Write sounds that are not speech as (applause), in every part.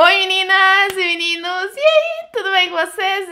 Oi meninas e meninos, e aí, tudo bem com vocês?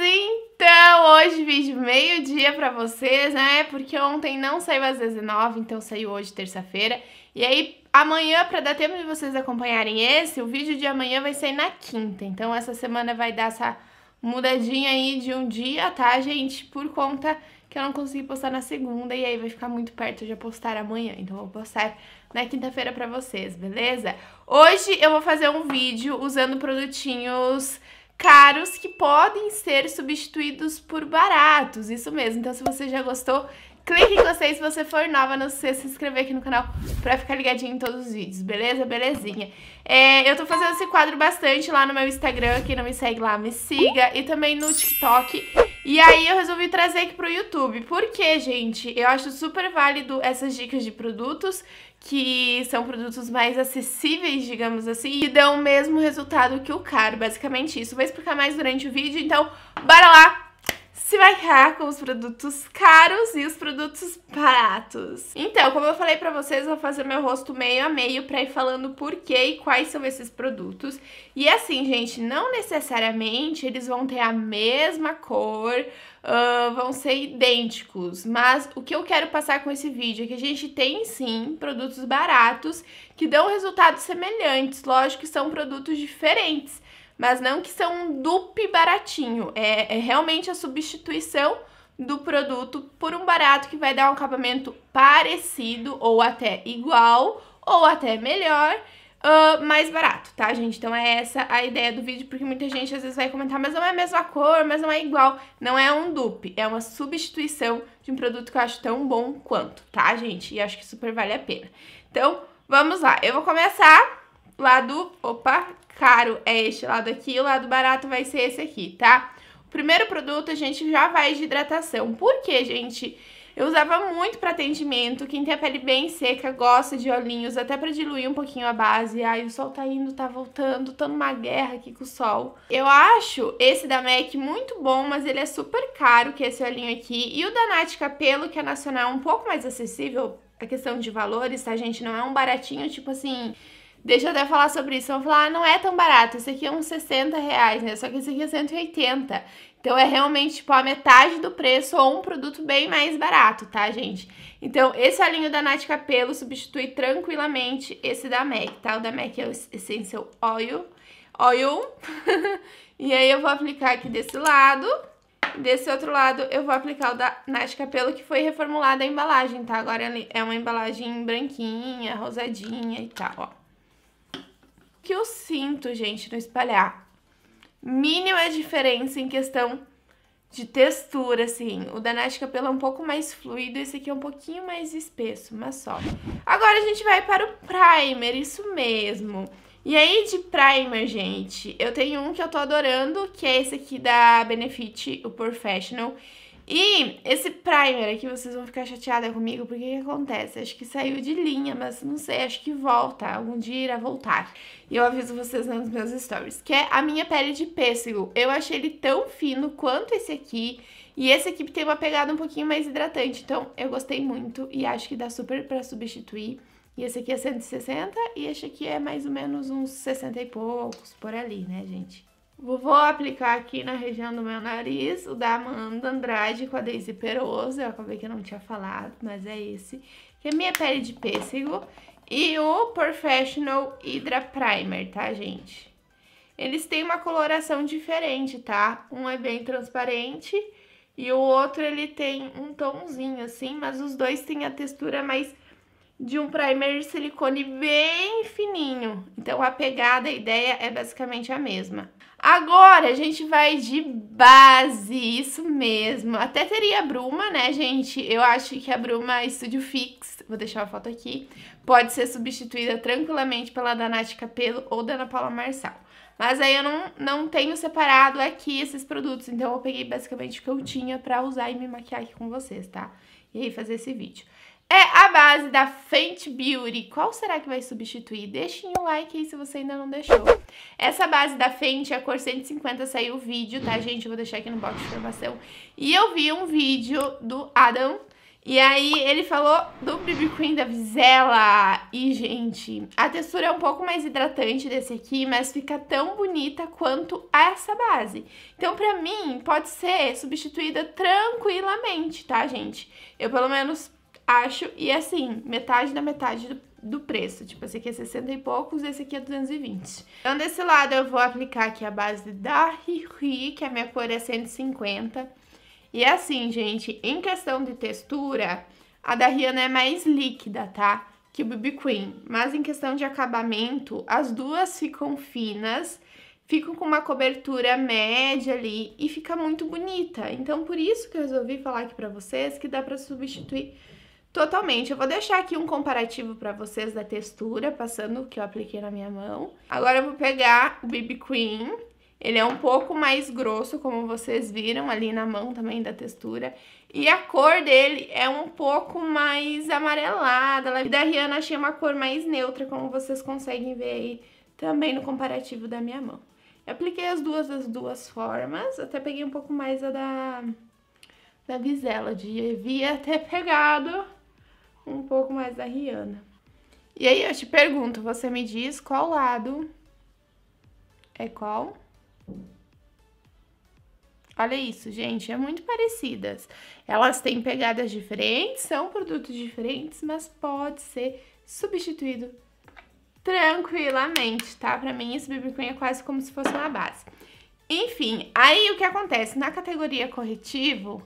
Então, hoje vídeo meio dia pra vocês, né, porque ontem não saiu às 19, então saiu hoje terça-feira, e aí amanhã, pra dar tempo de vocês acompanharem esse, o vídeo de amanhã vai sair na quinta, então essa semana vai dar essa mudadinha aí de um dia, tá, gente, por conta que eu não consegui postar na segunda e aí vai ficar muito perto de postar amanhã, então vou postar na quinta-feira pra vocês, beleza? Hoje eu vou fazer um vídeo usando produtinhos caros que podem ser substituídos por baratos, isso mesmo. Então se você já gostou, clique em gostei. Se você for nova, não se se inscrever aqui no canal pra ficar ligadinho em todos os vídeos, beleza? Belezinha. É, eu tô fazendo esse quadro bastante lá no meu Instagram, quem não me segue lá, me siga. E também no TikTok. E aí eu resolvi trazer aqui pro YouTube. Porque, gente, eu acho super válido essas dicas de produtos que são produtos mais acessíveis, digamos assim, e dão o mesmo resultado que o caro, basicamente isso. Vou explicar mais durante o vídeo, então bora lá se vai quedar com os produtos caros e os produtos baratos. Então, como eu falei pra vocês, eu vou fazer meu rosto meio a meio pra ir falando por que e quais são esses produtos. E assim, gente, não necessariamente eles vão ter a mesma cor, uh, vão ser idênticos, mas o que eu quero passar com esse vídeo é que a gente tem sim produtos baratos que dão resultados semelhantes, lógico que são produtos diferentes mas não que são um dupe baratinho. É, é realmente a substituição do produto por um barato que vai dar um acabamento parecido ou até igual ou até melhor, uh, mais barato, tá, gente? Então é essa a ideia do vídeo, porque muita gente às vezes vai comentar, mas não é a mesma cor, mas não é igual. Não é um dupe, é uma substituição de um produto que eu acho tão bom quanto, tá, gente? E acho que super vale a pena. Então, vamos lá. Eu vou começar lá do... Opa, caro é este lado aqui, o lado barato vai ser esse aqui, tá? O primeiro produto a gente já vai de hidratação. Por quê, gente? Eu usava muito para atendimento, quem tem a pele bem seca, gosta de olhinhos, até para diluir um pouquinho a base. Ai, o sol tá indo, tá voltando, tô numa guerra aqui com o sol. Eu acho esse da MAC muito bom, mas ele é super caro, que é esse olhinho aqui. E o da Nath Capelo, que é nacional, um pouco mais acessível, a questão de valores, tá, gente? Não é um baratinho, tipo assim... Deixa eu até falar sobre isso. Vão falar, ah, não é tão barato, Esse aqui é uns 60 reais, né? Só que esse aqui é 180. Então é realmente tipo a metade do preço ou um produto bem mais barato, tá, gente? Então esse olhinho da Nath Capelo substitui tranquilamente esse da MAC, tá? O da MAC é o Essential Oil. Oil. (laughs) e aí eu vou aplicar aqui desse lado. Desse outro lado eu vou aplicar o da Nath Capelo, que foi reformulada a embalagem, tá? Agora é uma embalagem branquinha, rosadinha e tal, ó que eu sinto, gente, no espalhar. Mínima diferença em questão de textura, assim. O da Nath Capela é um pouco mais fluido, esse aqui é um pouquinho mais espesso, mas só. Agora a gente vai para o primer, isso mesmo. E aí de primer, gente, eu tenho um que eu tô adorando, que é esse aqui da Benefit, o Professional. E esse primer aqui, vocês vão ficar chateada comigo, porque o que acontece? Acho que saiu de linha, mas não sei, acho que volta, algum dia irá voltar. E eu aviso vocês nos meus stories, que é a minha pele de pêssego. Eu achei ele tão fino quanto esse aqui, e esse aqui tem uma pegada um pouquinho mais hidratante, então eu gostei muito e acho que dá super pra substituir. E esse aqui é 160 e esse aqui é mais ou menos uns 60 e poucos por ali, né, gente? Vou aplicar aqui na região do meu nariz, o da Amanda Andrade com a Daisy Peroso, eu acabei que eu não tinha falado, mas é esse, que é minha pele de pêssego, e o Professional Hydra Primer, tá, gente? Eles têm uma coloração diferente, tá? Um é bem transparente e o outro ele tem um tomzinho assim, mas os dois têm a textura mais de um primer de silicone bem fininho. Então a pegada, a ideia é basicamente a mesma. Agora a gente vai de base, isso mesmo. Até teria a Bruma, né, gente? Eu acho que a Bruma é Studio Fix, vou deixar a foto aqui, pode ser substituída tranquilamente pela da Nath Capelo ou da Ana Paula Marçal. Mas aí eu não, não tenho separado aqui esses produtos, então eu peguei basicamente o que eu tinha pra usar e me maquiar aqui com vocês, tá? E aí fazer esse vídeo é a base da Fenty Beauty. Qual será que vai substituir? Deixem um like aí se você ainda não deixou. Essa base da Fenty, a cor 150, saiu o vídeo, tá, gente? Eu vou deixar aqui no box de informação. E eu vi um vídeo do Adam... E aí ele falou do BB Queen da Visela. E, gente, a textura é um pouco mais hidratante desse aqui, mas fica tão bonita quanto essa base. Então, pra mim, pode ser substituída tranquilamente, tá, gente? Eu, pelo menos, acho. E é assim, metade da metade do, do preço. Tipo, esse aqui é 60 e poucos, esse aqui é 220. Então, desse lado, eu vou aplicar aqui a base da Riri, que a minha cor é 150. E é assim, gente, em questão de textura, a da Rihanna é mais líquida, tá? Que o BB Queen. Mas em questão de acabamento, as duas ficam finas ficam com uma cobertura média ali e fica muito bonita. Então, por isso que eu resolvi falar aqui pra vocês que dá pra substituir totalmente. Eu vou deixar aqui um comparativo para vocês da textura, passando o que eu apliquei na minha mão. Agora eu vou pegar o BB Cream. Ele é um pouco mais grosso, como vocês viram ali na mão também da textura. E a cor dele é um pouco mais amarelada. E da Rihanna achei uma cor mais neutra, como vocês conseguem ver aí também no comparativo da minha mão. Eu apliquei as duas das duas formas, até peguei um pouco mais a da, da visela, devia até pegado um pouco mais da Rihanna. E aí eu te pergunto, você me diz qual lado é qual? Olha isso, gente, é muito parecidas. Elas têm pegadas diferentes, são produtos diferentes, mas pode ser substituído tranquilamente, tá? Pra mim, esse BB Cream é quase como se fosse uma base. Enfim, aí o que acontece? Na categoria corretivo,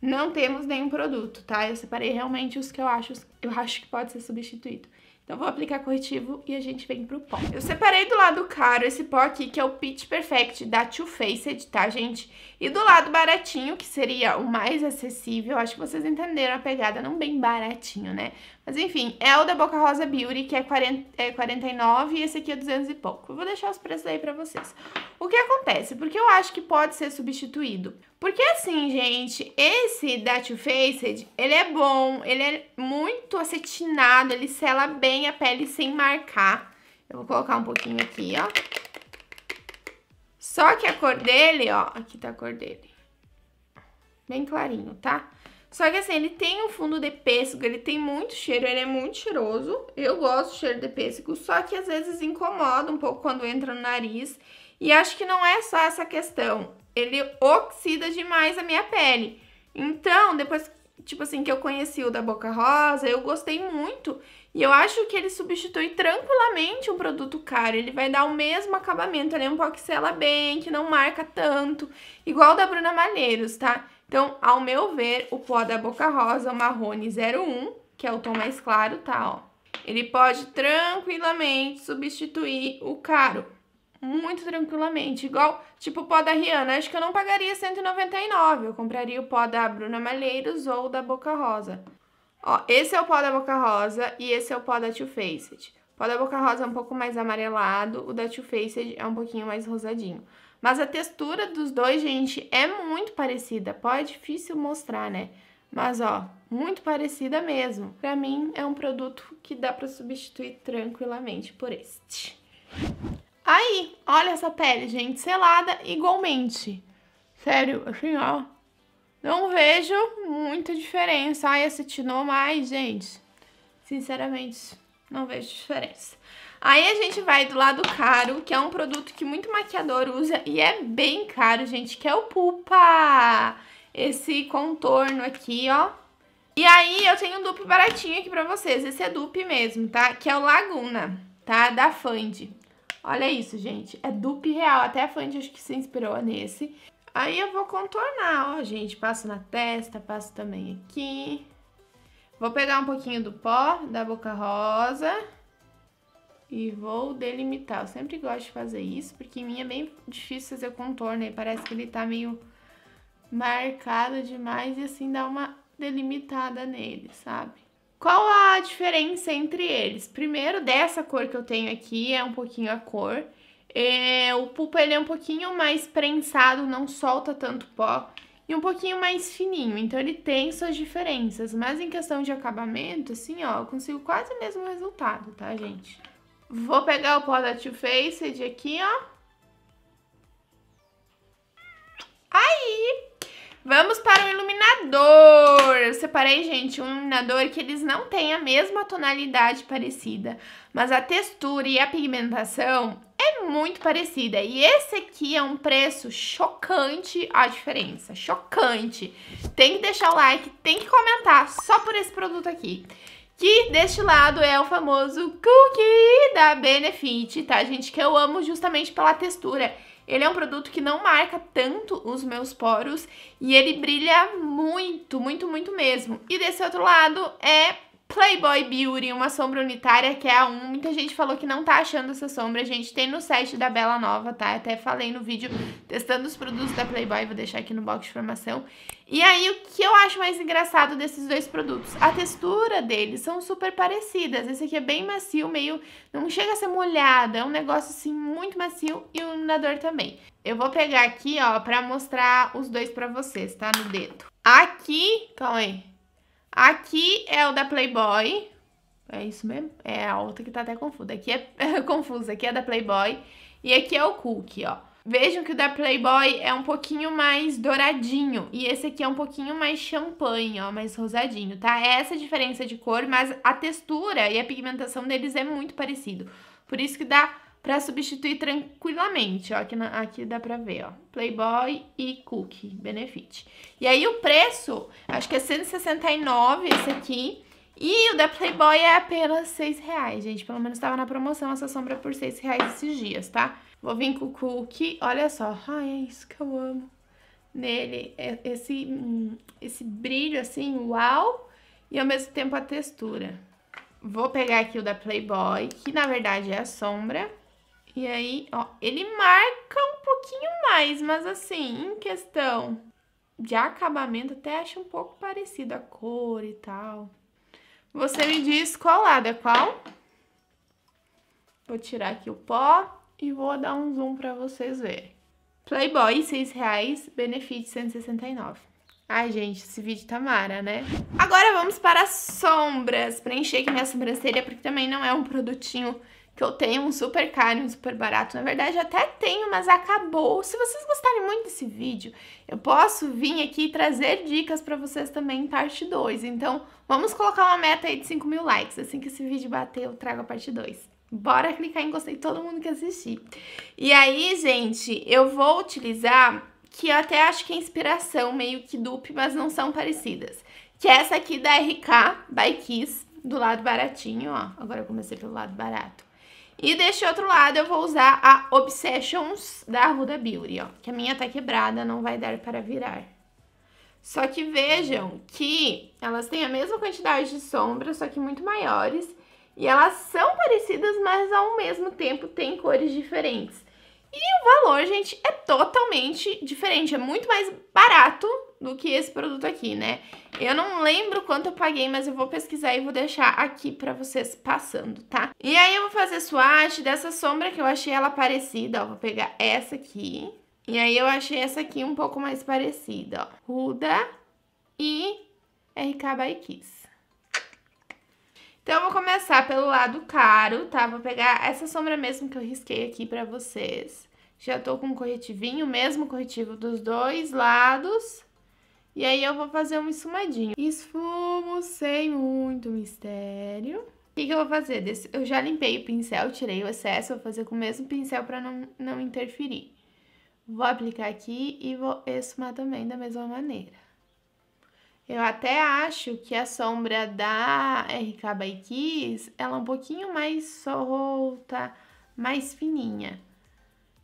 não temos nenhum produto, tá? Eu separei realmente os que eu acho, eu acho que pode ser substituído. Então vou aplicar corretivo e a gente vem pro pó. Eu separei do lado caro esse pó aqui, que é o Pitch Perfect da Too Faced, tá, gente? E do lado baratinho, que seria o mais acessível, acho que vocês entenderam a pegada, não bem baratinho, né? Mas enfim, é o da Boca Rosa Beauty, que é, 40, é 49 e esse aqui é 200 e pouco. Eu vou deixar os preços aí pra vocês. O que acontece? Porque eu acho que pode ser substituído. Porque assim, gente, esse da Too Faced, ele é bom, ele é muito acetinado, ele sela bem a pele sem marcar. Eu vou colocar um pouquinho aqui, ó. Só que a cor dele, ó, aqui tá a cor dele. Bem clarinho, tá? Só que assim, ele tem um fundo de pêssego, ele tem muito cheiro, ele é muito cheiroso. Eu gosto do cheiro de pêssego, só que às vezes incomoda um pouco quando entra no nariz. E acho que não é só essa questão. Ele oxida demais a minha pele. Então, depois, tipo assim, que eu conheci o da Boca Rosa, eu gostei muito. E eu acho que ele substitui tranquilamente um produto caro. Ele vai dar o mesmo acabamento. Ele é um pó que sela bem, que não marca tanto. Igual o da Bruna Malheiros, tá? Então, ao meu ver, o pó da Boca Rosa, o Marrone 01, que é o tom mais claro, tá, ó. Ele pode tranquilamente substituir o caro muito tranquilamente. Igual, tipo, o pó da Rihanna. Acho que eu não pagaria 199. Eu compraria o pó da Bruna Malheiros ou da Boca Rosa. Ó, esse é o pó da Boca Rosa e esse é o pó da Too Faced. O pó da Boca Rosa é um pouco mais amarelado, o da Too Faced é um pouquinho mais rosadinho. Mas a textura dos dois, gente, é muito parecida. Pó é difícil mostrar, né? Mas, ó, muito parecida mesmo. Pra mim, é um produto que dá pra substituir tranquilamente por este. Aí, olha essa pele, gente, selada igualmente. Sério, assim, ó. Não vejo muita diferença. Ai, acetinou mais, gente. Sinceramente, não vejo diferença. Aí a gente vai do lado caro, que é um produto que muito maquiador usa e é bem caro, gente, que é o Pupa. Esse contorno aqui, ó. E aí eu tenho um dupe baratinho aqui pra vocês. Esse é dupe mesmo, tá? Que é o Laguna, tá? Da Fandi. Olha isso, gente. É dupe real. Até a Fandy acho que se inspirou nesse. Aí eu vou contornar, ó, gente. Passo na testa, passo também aqui. Vou pegar um pouquinho do pó da boca rosa e vou delimitar. Eu sempre gosto de fazer isso, porque em mim é bem difícil fazer o contorno. Aí parece que ele tá meio marcado demais e assim dá uma delimitada nele, sabe? Qual a diferença entre eles? Primeiro, dessa cor que eu tenho aqui é um pouquinho a cor. É, o pulpa ele é um pouquinho mais prensado, não solta tanto pó e um pouquinho mais fininho, então ele tem suas diferenças, mas em questão de acabamento, assim, ó, eu consigo quase o mesmo resultado, tá, gente? Vou pegar o pó da Too Faced aqui, ó. Aí, Vamos para o iluminador. Eu separei, gente, um iluminador que eles não têm a mesma tonalidade parecida, mas a textura e a pigmentação é muito parecida. E esse aqui é um preço chocante a diferença, chocante. Tem que deixar o like, tem que comentar só por esse produto aqui. Que deste lado é o famoso cookie da Benefit, tá, gente? Que eu amo justamente pela textura ele é um produto que não marca tanto os meus poros e ele brilha muito, muito, muito mesmo. E desse outro lado é Playboy Beauty, uma sombra unitária que é a 1. Muita gente falou que não tá achando essa sombra, gente. Tem no site da Bela Nova, tá? Até falei no vídeo testando os produtos da Playboy, vou deixar aqui no box de informação. E aí, o que eu acho mais engraçado desses dois produtos? A textura deles são super parecidas. Esse aqui é bem macio, meio... não chega a ser molhado, é um negócio, assim, muito macio e o iluminador também. Eu vou pegar aqui, ó, pra mostrar os dois pra vocês, tá? No dedo. Aqui, calma aí, Aqui é o da Playboy. É isso mesmo? É a outra que tá até confusa. Aqui é, (laughs) confusa. Aqui é da Playboy. E aqui é o Cookie, ó. Vejam que o da Playboy é um pouquinho mais douradinho e esse aqui é um pouquinho mais champanhe, ó, mais rosadinho, tá? É essa diferença de cor, mas a textura e a pigmentação deles é muito parecido. Por isso que dá para substituir tranquilamente, ó, aqui, na, aqui dá para ver, ó, Playboy e Cookie Benefit. E aí o preço, acho que é 169 esse aqui, e o da Playboy é apenas 6 reais, gente, pelo menos tava na promoção essa sombra por 6 reais esses dias, tá? Vou vir com o Cookie, olha só, ai, é isso que eu amo nele, é, esse, hum, esse brilho assim, uau, e ao mesmo tempo a textura. Vou pegar aqui o da Playboy, que na verdade é a sombra. E aí, ó, ele marca um pouquinho mais, mas assim, em questão de acabamento, até acho um pouco parecido a cor e tal. Você me diz qual lado é qual? Vou tirar aqui o pó e vou dar um zoom para vocês verem. Playboy, 6 reais, benefício 169. Ai, gente, esse vídeo tá mara, né? Agora vamos para as sombras, preencher aqui minha sobrancelha, porque também não é um produtinho que eu tenho um super caro e um super barato. Na verdade, até tenho, mas acabou. Se vocês gostarem muito desse vídeo, eu posso vir aqui trazer dicas para vocês também em parte 2. Então, vamos colocar uma meta aí de 5 mil likes. Assim que esse vídeo bater, eu trago a parte 2. Bora clicar em gostei, todo mundo que assistir. E aí, gente, eu vou utilizar, que eu até acho que é inspiração, meio que dupe, mas não são parecidas. Que é essa aqui da RK, by Kiss, do lado baratinho, ó. Agora eu comecei pelo lado barato e deste outro lado eu vou usar a Obsessions da Ruda Beauty, ó. Que a minha tá quebrada, não vai dar para virar. Só que vejam que elas têm a mesma quantidade de sombra, só que muito maiores. E elas são parecidas, mas ao mesmo tempo têm cores diferentes. E o valor, gente, é totalmente diferente. É muito mais barato do que esse produto aqui, né? Eu não lembro quanto eu paguei, mas eu vou pesquisar e vou deixar aqui pra vocês passando, tá? E aí eu vou fazer swatch dessa sombra que eu achei ela parecida, ó. Vou pegar essa aqui. E aí eu achei essa aqui um pouco mais parecida, ó. Ruda e RK by Kiss. Então, eu vou começar pelo lado caro, tá? Vou pegar essa sombra mesmo que eu risquei aqui pra vocês. Já tô com um corretivinho, mesmo corretivo dos dois lados. E aí eu vou fazer um esfumadinho. Esfumo sem muito mistério. O que, que eu vou fazer? Eu já limpei o pincel, tirei o excesso, vou fazer com o mesmo pincel para não, não interferir. Vou aplicar aqui e vou esfumar também da mesma maneira. Eu até acho que a sombra da RK By Kiss, ela é um pouquinho mais solta, mais fininha.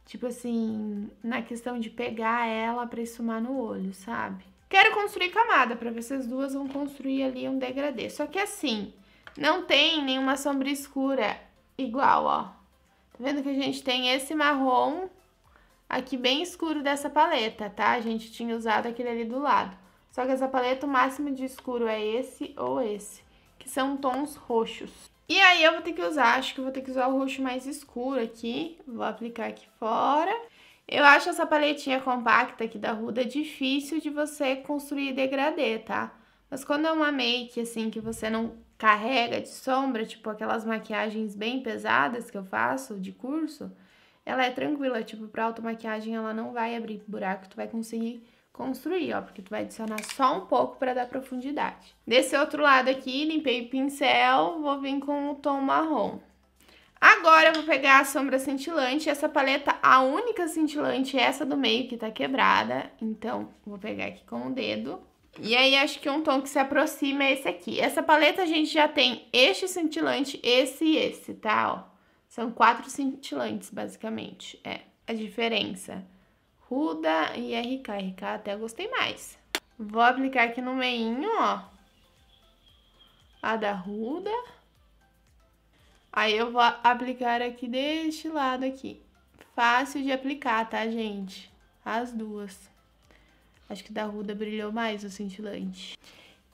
Tipo assim, na questão de pegar ela para esfumar no olho, sabe? Quero construir camada, para ver se as duas vão construir ali um degradê. Só que assim, não tem nenhuma sombra escura igual, ó. Tá vendo que a gente tem esse marrom aqui bem escuro dessa paleta, tá? A gente tinha usado aquele ali do lado. Só que essa paleta, o máximo de escuro é esse ou esse, que são tons roxos. E aí eu vou ter que usar, acho que vou ter que usar o roxo mais escuro aqui. Vou aplicar aqui fora. Eu acho essa paletinha compacta aqui da Ruda difícil de você construir degradê, tá? Mas quando é uma make, assim, que você não carrega de sombra, tipo aquelas maquiagens bem pesadas que eu faço de curso, ela é tranquila, tipo, pra automaquiagem ela não vai abrir buraco, tu vai conseguir construir, ó, porque tu vai adicionar só um pouco pra dar profundidade. Desse outro lado aqui, limpei o pincel, vou vir com o tom marrom. Agora eu vou pegar a sombra cintilante, essa paleta, a única cintilante é essa do meio que tá quebrada, então vou pegar aqui com o dedo. E aí, acho que um tom que se aproxima é esse aqui. Essa paleta a gente já tem este cintilante, esse e esse, tá? Ó, são quatro cintilantes, basicamente, é a diferença. Ruda e RK, RK até gostei mais. Vou aplicar aqui no meinho, ó, a da Ruda Aí eu vou aplicar aqui deste lado aqui. Fácil de aplicar, tá, gente? As duas. Acho que da Ruda brilhou mais o cintilante.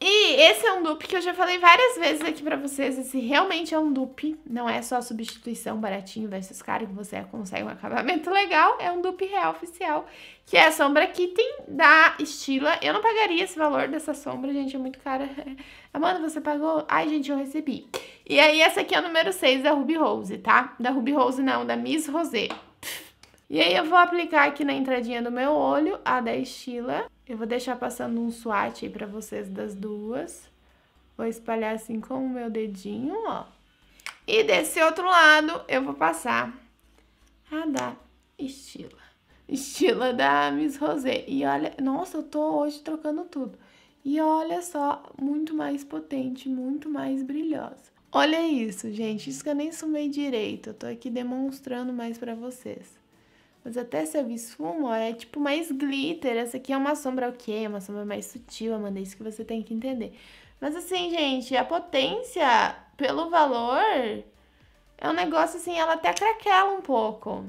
E esse é um dupe que eu já falei várias vezes aqui pra vocês. Esse realmente é um dupe. Não é só substituição baratinho versus caro que você consegue um acabamento legal. É um dupe real oficial, que é a sombra Kitten da Estila. Eu não pagaria esse valor dessa sombra, gente. É muito cara. (laughs) Amanda, você pagou? Ai, gente, eu recebi. E aí, essa aqui é o número 6 da Ruby Rose, tá? Da Ruby Rose não, da Miss Rosé. E aí eu vou aplicar aqui na entradinha do meu olho a da Estila. Eu vou deixar passando um swatch aí pra vocês das duas. Vou espalhar assim com o meu dedinho, ó. E desse outro lado eu vou passar a da Estila. Estila da Miss Rosé. E olha, nossa, eu tô hoje trocando tudo. E olha só, muito mais potente, muito mais brilhosa. Olha isso, gente, isso que eu nem sumei direito, eu tô aqui demonstrando mais pra vocês. Mas até se eu vi é tipo mais glitter. Essa aqui é uma sombra o quê? Uma sombra mais sutil, Amanda. É isso que você tem que entender. Mas assim, gente, a potência pelo valor é um negócio assim, ela até craquela um pouco.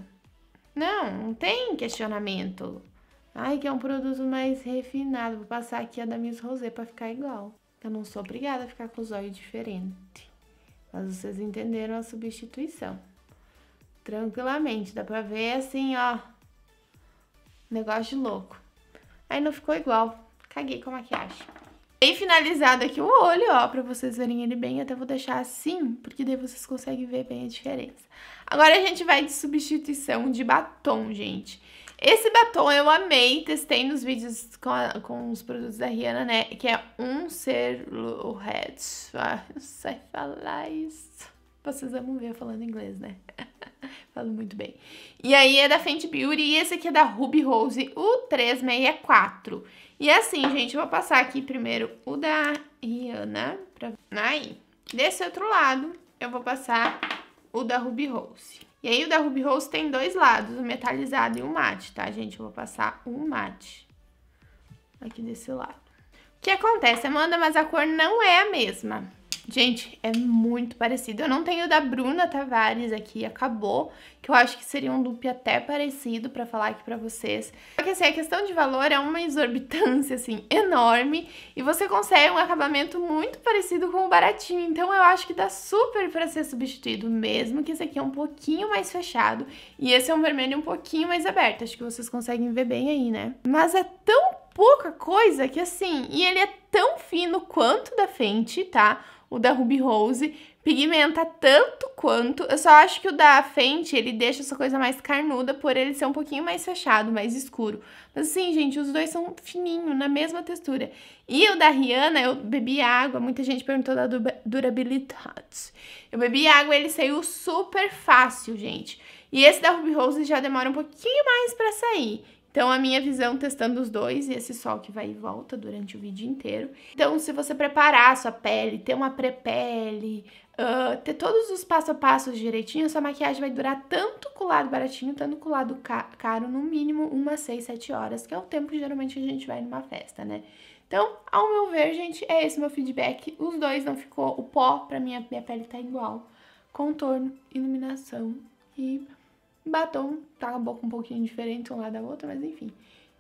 Não, não tem questionamento. Ai, que é um produto mais refinado. Vou passar aqui a da Miss Rosé pra ficar igual. Eu não sou obrigada a ficar com os olhos diferentes. Mas vocês entenderam a substituição. Tranquilamente, dá pra ver assim, ó. Negócio de louco. Aí não ficou igual. Caguei com a maquiagem. Bem finalizado aqui o olho, ó, pra vocês verem ele bem. até vou deixar assim, porque daí vocês conseguem ver bem a diferença. Agora a gente vai de substituição de batom, gente. Esse batom eu amei, testei nos vídeos com, a, com os produtos da Rihanna, né? Que é um Cerlo Red. Ah, não sei falar isso. Vocês amam ver falando inglês, né? (laughs) (laughs) Falo muito bem. E aí é da Fenty Beauty e esse aqui é da Ruby Rose, o 364. E é assim, gente, eu vou passar aqui primeiro o da Rihanna. Pra... Aí, desse outro lado, eu vou passar o da Ruby Rose. E aí o da Ruby Rose tem dois lados, o metalizado e o mate, tá, gente? Eu vou passar o mate aqui desse lado. O que acontece? Amanda, mas a cor não é a mesma. Gente, é muito parecido. Eu não tenho da Bruna Tavares aqui, acabou, que eu acho que seria um dupe até parecido para falar aqui para vocês. Porque assim, a questão de valor é uma exorbitância assim enorme e você consegue um acabamento muito parecido com o baratinho. Então eu acho que dá super para ser substituído, mesmo que esse aqui é um pouquinho mais fechado e esse é um vermelho um pouquinho mais aberto. Acho que vocês conseguem ver bem aí, né? Mas é tão pouca coisa que assim, e ele é tão fino quanto da frente, tá? o da Ruby Rose, pigmenta tanto quanto. Eu só acho que o da Fenty, ele deixa essa coisa mais carnuda por ele ser um pouquinho mais fechado, mais escuro. Mas assim, gente, os dois são fininhos, na mesma textura. E o da Rihanna, eu bebi água, muita gente perguntou da durabilidade. Eu bebi água, ele saiu super fácil, gente. E esse da Ruby Rose já demora um pouquinho mais para sair. Então, a minha visão testando os dois e esse sol que vai e volta durante o vídeo inteiro. Então, se você preparar a sua pele, ter uma pré-pele, uh, ter todos os passo a passo direitinho, sua maquiagem vai durar tanto com o lado baratinho, tanto com o lado caro, no mínimo umas 6, 7 horas, que é o tempo que geralmente a gente vai numa festa, né? Então, ao meu ver, gente, é esse meu feedback. Os dois não ficou... O pó, pra mim, minha pele tá igual. Contorno, iluminação e batom, tá a boca um pouquinho diferente um lado da outra, mas enfim.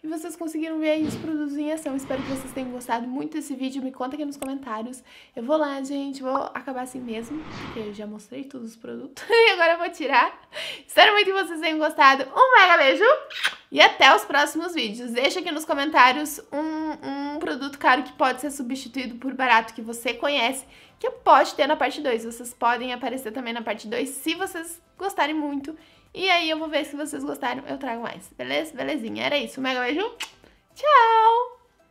E vocês conseguiram ver aí os produtos em ação. Espero que vocês tenham gostado muito desse vídeo. Me conta aqui nos comentários. Eu vou lá, gente. Vou acabar assim mesmo, porque eu já mostrei todos os produtos. (laughs) e agora eu vou tirar. Espero muito que vocês tenham gostado. Um mega beijo e até os próximos vídeos. Deixa aqui nos comentários um, um produto caro que pode ser substituído por barato que você conhece, que eu posso ter na parte 2. Vocês podem aparecer também na parte 2 se vocês gostarem muito. E aí eu vou ver se vocês gostaram, eu trago mais. Beleza? Belezinha. Era isso. Um mega beijo. Tchau!